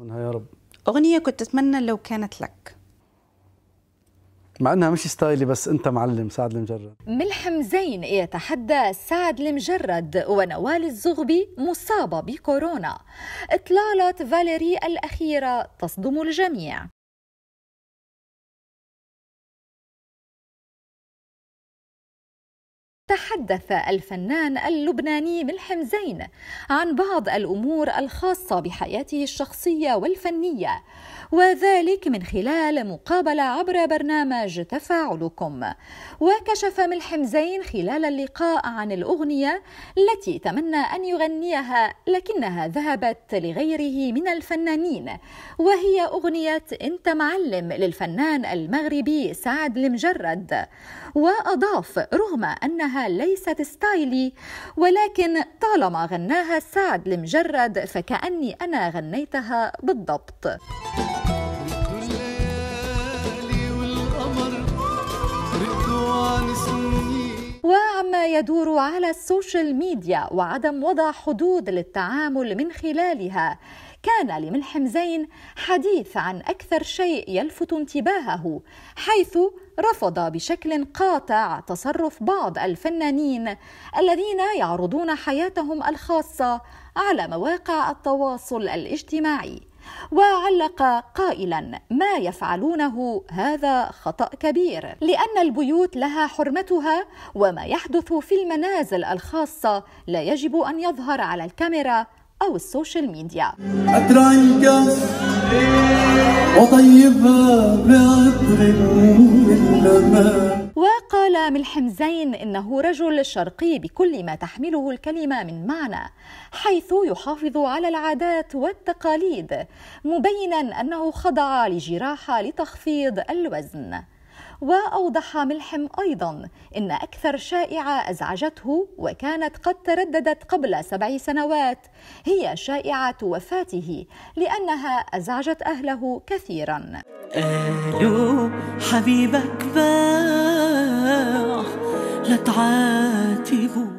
منها يا رب أغنية كنت تتمنى لو كانت لك مع انها مش ستايلي بس انت معلم سعد المجرد ملحم زين يتحدى سعد المجرد ونوال الزغبي مصابه بكورونا اطلاله فاليري الاخيره تصدم الجميع تحدث الفنان اللبناني ملحم زين عن بعض الامور الخاصه بحياته الشخصيه والفنيه وذلك من خلال مقابله عبر برنامج تفاعلكم وكشف ملحم زين خلال اللقاء عن الاغنيه التي تمنى ان يغنيها لكنها ذهبت لغيره من الفنانين وهي اغنيه انت معلم للفنان المغربي سعد المجرد واضاف رغم انها ليست ستايلي ولكن طالما غناها سعد المجرد فكأني أنا غنيتها بالضبط وعما يدور على السوشيال ميديا وعدم وضع حدود للتعامل من خلالها كان لملحم زين حديث عن أكثر شيء يلفت انتباهه حيث رفض بشكل قاطع تصرف بعض الفنانين الذين يعرضون حياتهم الخاصة على مواقع التواصل الاجتماعي وعلق قائلا ما يفعلونه هذا خطا كبير لان البيوت لها حرمتها وما يحدث في المنازل الخاصه لا يجب ان يظهر على الكاميرا أو السوشيال ميديا وطيبها بعطر وقال ملحم زين إنه رجل شرقي بكل ما تحمله الكلمة من معنى حيث يحافظ على العادات والتقاليد مبينا أنه خضع لجراحة لتخفيض الوزن وأوضح ملحم أيضا إن أكثر شائعة أزعجته وكانت قد ترددت قبل سبع سنوات هي شائعة وفاته لأنها أزعجت أهله كثيرا الو حبيبك بار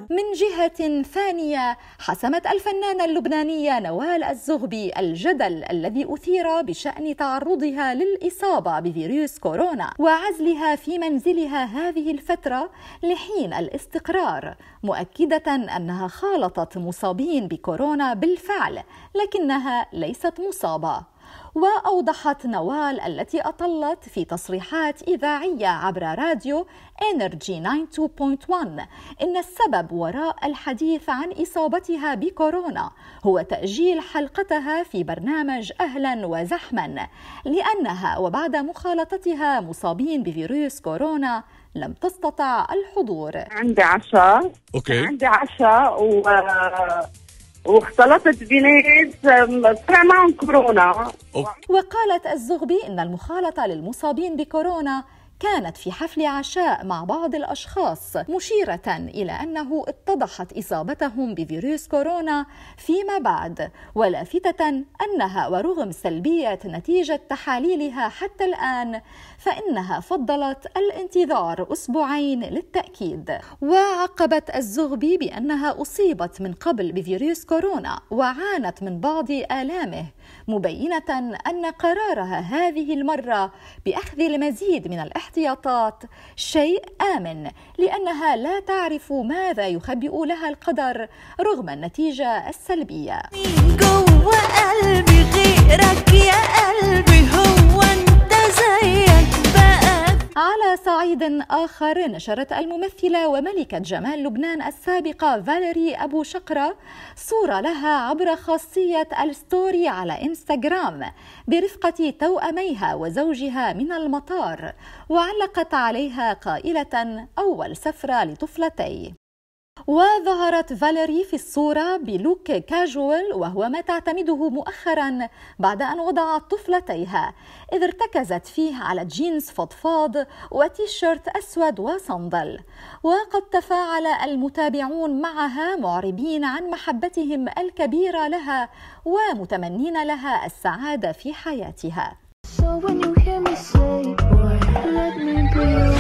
من جهة ثانية حسمت الفنانة اللبنانية نوال الزغبي الجدل الذي أثير بشأن تعرضها للإصابة بفيروس كورونا وعزلها في منزلها هذه الفترة لحين الاستقرار مؤكدة أنها خالطت مصابين بكورونا بالفعل لكنها ليست مصابة وأوضحت نوال التي أطلت في تصريحات إذاعية عبر راديو إنرجي 92.1 إن السبب وراء الحديث عن إصابتها بكورونا هو تأجيل حلقتها في برنامج أهلا وزحما لأنها وبعد مخالطتها مصابين بفيروس كورونا لم تستطع الحضور عندي عشاء أوكي. عندي عشاء و واختلطت بناس طلع معهم كورونا وقالت الزغبي ان المخالطه للمصابين بكورونا كانت في حفل عشاء مع بعض الأشخاص مشيرة إلى أنه اتضحت إصابتهم بفيروس كورونا فيما بعد ولافتة أنها ورغم سلبية نتيجة تحاليلها حتى الآن فإنها فضلت الانتظار أسبوعين للتأكيد وعقبت الزغبي بأنها أصيبت من قبل بفيروس كورونا وعانت من بعض آلامه مبينة أن قرارها هذه المرة بأخذ المزيد من الاحتياطات شيء آمن لأنها لا تعرف ماذا يخبئ لها القدر رغم النتيجة السلبية جوه قلبي غيرك يا صعيد آخر نشرت الممثلة وملكة جمال لبنان السابقة فاليري أبو شقرة صورة لها عبر خاصية الستوري على إنستغرام برفقة توأميها وزوجها من المطار وعلقت عليها قائلة أول سفرة لطفلتي وظهرت فاليري في الصورة بلوك كاجوال وهو ما تعتمده مؤخرا بعد أن وضعت طفلتيها إذ ارتكزت فيه على جينز فضفاض وتيشيرت أسود وصندل وقد تفاعل المتابعون معها معربين عن محبتهم الكبيرة لها ومتمنين لها السعادة في حياتها so when you hear me say, boy, let me